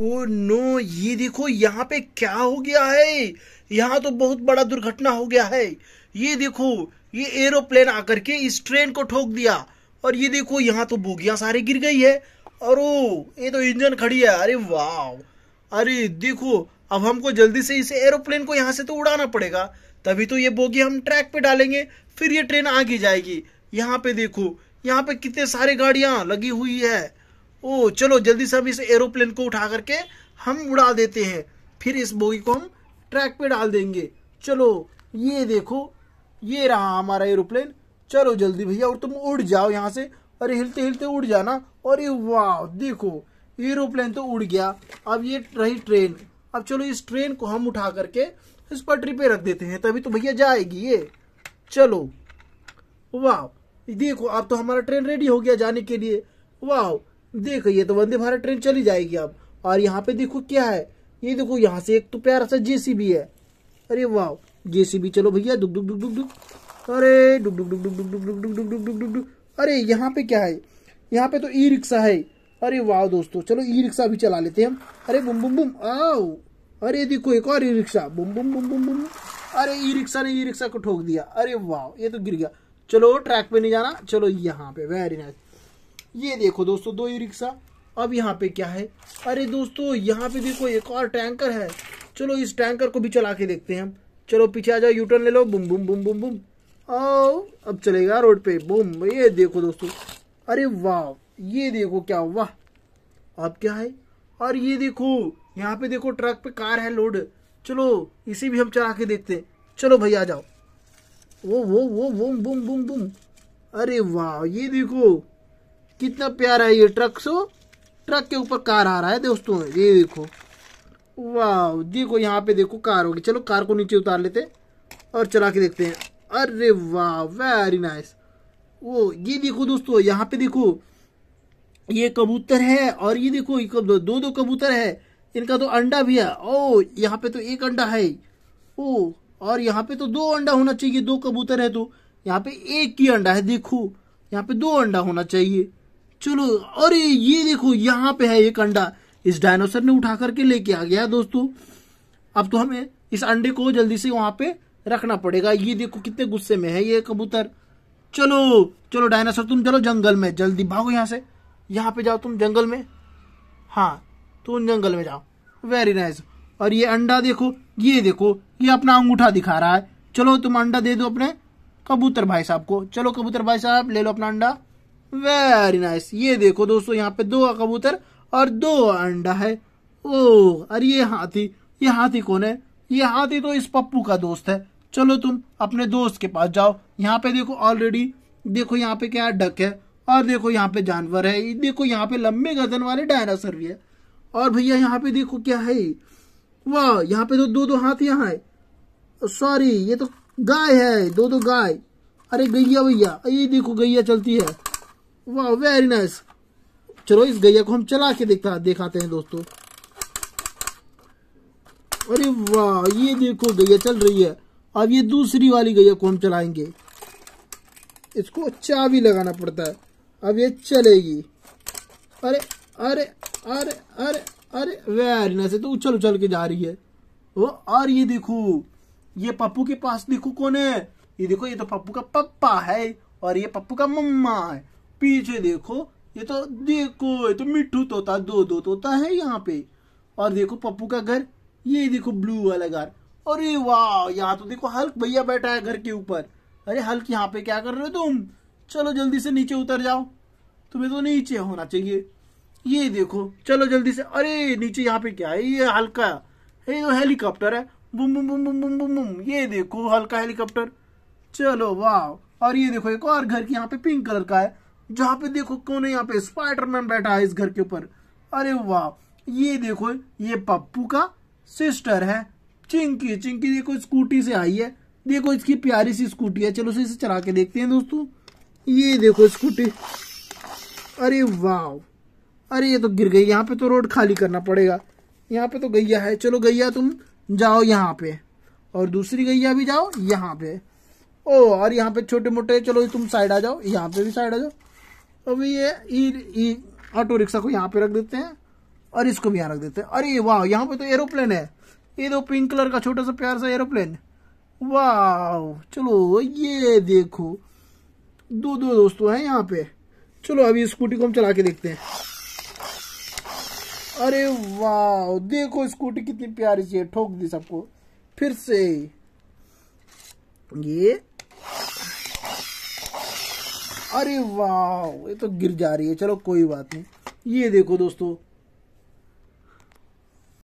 oh no ये देखो यहाँ पे क्या हो गया है यहाँ तो बहुत बड़ा दुर्घटना हो गया है ये देखो ये एरोप्लेन आकर के इस ट्रेन को ठोक दिया और ये देखो यहाँ तो बोगियां सारे गिर गई है और ओ ये तो इंजन खड़ी है अरे वाह अरे देखो अब हमको जल्दी से इस एरोप्लेन को यहाँ से तो उड़ाना पड़ेगा तभी तो ये बोगी हम ट्रैक पे डालेंगे फिर ये ट्रेन आगे जाएगी यहाँ पे देखो यहाँ पे कितने सारे गाड़िया लगी हुई है ओ चलो जल्दी से हम इस एरोप्लेन को उठा करके हम उड़ा देते हैं फिर इस बोगी को हम ट्रैक पे डाल देंगे चलो ये देखो ये रहा हमारा एरोप्लेन चलो जल्दी भैया और तुम उड़ जाओ यहाँ से अरे हिलते हिलते उड़ जाना अरे वाह देखो एरोप्लेन तो उड़ गया अब ये रही ट्रेन अब चलो इस ट्रेन को हम उठा करके इस पटरी पे रख देते हैं तभी तो भैया जाएगी ये चलो वाह देखो अब तो हमारा ट्रेन रेडी हो गया जाने के लिए वाह देखो ये तो वंदे भारत ट्रेन चली जाएगी अब और यहाँ पे देखो क्या है ये देखो यहाँ से एक तो प्यारा सा जेसीबी है अरे वाह जेसीबी चलो भैया डुक डुक डुक डुक डुक अरे डुक डुक डुक डुक डुक डुक डुक डुक डुक डुक डुक अरे यहाँ पे क्या है यहाँ पे तो ई रिक्शा है अरे वाह दोस्तों चलो ई रिक्शा भी चला लेते हैं हम अरे बुम बुम बुम आओ अरे देखो एक और ई रिक्शा बुम बुम बुम बुम बुम अरे ई रिक्शा ने ई रिक्शा को ठोक दिया अरे वाह ये तो गिर गया चलो ट्रैक पे नहीं जाना चलो यहाँ पे वेरी नाइस ये देखो दोस्तों दो ई रिक्शा अब यहाँ पे क्या है अरे दोस्तों यहाँ पे देखो एक और टैंकर है चलो इस टैंकर को भी चला के देखते हैं हम चलो पीछे आ जाओ यूटर्न ले लो बुम बुम बुम बुम बुम आओ अब चलेगा रोड पे बुम ये देखो दोस्तों अरे वाह ये देखो क्या वाह अब क्या है और ये देखो यहाँ पे देखो ट्रक पे कार है लोड चलो इसे भी हम चला के देखते हैं चलो भाई आ जाओ वो वो वो बुम बुम बुम बुम अरे वाह ये देखो कितना प्यारा है ये ट्रक सो ट्रक के ऊपर कार आ रहा है दोस्तों ये देखो वाह देखो यहाँ पे देखो कार होगी चलो कार को नीचे उतार लेते और चला के देखते हैं अरे वाह वेरी नाइस वो ये देखो दोस्तों यहाँ पे देखो ये कबूतर है और ये देखो ये दो दो कबूतर है इनका तो अंडा भी है ओ यहाँ पे तो एक अंडा है ओ और यहाँ पे तो दो अंडा होना चाहिए दो कबूतर है तो यहाँ पे एक ही अंडा है देखो यहाँ पे दो अंडा होना चाहिए चलो अरे ये देखो यहां पे है एक अंडा इस डायनासोर ने उठा करके लेके आ गया दोस्तों अब तो हमें इस अंडे को जल्दी से वहां पे रखना पड़ेगा ये देखो कितने गुस्से में है ये कबूतर चलो चलो डायनासोर तुम चलो जंगल में जल्दी भागो यहां से यहाँ पे जाओ तुम जंगल में हाँ तुम जंगल में जाओ वेरी नाइस और ये अंडा देखो ये देखो ये अपना अंगूठा दिखा रहा है चलो तुम अंडा दे दो अपने कबूतर भाई साहब को चलो कबूतर भाई साहब ले लो अपना अंडा वेरी नाइस ये देखो दोस्तों यहाँ पे दो कबूतर और दो अंडा है ओ अरे ये हाथी ये हाथी कौन है ये हाथी तो इस पप्पू का दोस्त है चलो तुम अपने दोस्त के पास जाओ यहाँ पे देखो ऑलरेडी देखो यहाँ पे क्या डक है और देखो यहाँ पे जानवर है देखो यहाँ पे लंबे गर्दन वाले डायनासर भी है और भैया यहाँ पे देखो क्या है वाह यहाँ पे तो दो दो हाथी यहाँ है सॉरी ये तो गाय है दो दो गाय अरे गैया भैया ये देखो गैया चलती है वाह वेरी नाइस चलो इस गैया को हम चला के देखता दिखाते हैं दोस्तों अरे वाह ये देखो गैया चल रही है अब ये दूसरी वाली गैया को हम चलाएंगे इसको चाबी लगाना पड़ता है अब ये चलेगी अरे अरे अरे अरे अरे वेरी नाइस तो उछल उछल के जा रही है वो और ये देखो ये पप्पू के पास देखो कौन है ये देखो ये तो पप्पू का पप्पा है और ये पप्पू का मम्मा है पीछे देखो ये तो देखो ये तो मिट्टू तोता दो दो तोता है यहाँ पे और देखो पप्पू का घर ये देखो ब्लू वाला घर अरे वाह यहाँ तो देखो हल्क भैया बैठा है घर के ऊपर अरे हल्क यहाँ पे क्या कर रहे हो तुम चलो जल्दी से नीचे उतर जाओ तुम्हें तो नीचे होना चाहिए ये देखो चलो जल्दी से अरे नीचे यहाँ पे क्या है ये हल्का ये तो हेलीकॉप्टर है बुम बुम बुम बुम बुम बुम बुम ये देखो हल्का हेलीकॉप्टर चलो वाह और ये देखो एक और घर की यहाँ पे पिंक कलर का है जहां पे देखो कौन है यहाँ पे स्पाइडरमैन बैठा है इस घर के ऊपर अरे वाह ये देखो ये पप्पू का सिस्टर है चिंकी चिंकी देखो स्कूटी से आई है देखो इसकी प्यारी सी स्कूटी है चलो इसे चला के देखते हैं दोस्तों ये देखो स्कूटी अरे वाह अरे ये तो गिर गई यहाँ पे तो रोड खाली करना पड़ेगा यहाँ पे तो गैया है चलो गैया तुम जाओ यहाँ पे और दूसरी गैया भी जाओ यहाँ पे ओ और यहाँ पे छोटे मोटे चलो तुम साइड आ जाओ यहाँ पे भी साइड आ जाओ अब ये ऑटो रिक्शा को यहाँ पे रख देते हैं और इसको भी यहाँ रख देते हैं अरे वाह यहाँ पे तो एरोप्लेन है ये तो पिंक कलर का छोटा सा प्यार सा एरोप्लेन वाह चलो ये देखो दो दो दोस्तों तो हैं यहाँ पे चलो अभी स्कूटी को हम चला के देखते हैं अरे वाह देखो स्कूटी कितनी प्यारी सी है ठोक दी सबको फिर से ये अरे वाह ये तो गिर जा रही है चलो कोई बात नहीं ये देखो दोस्तों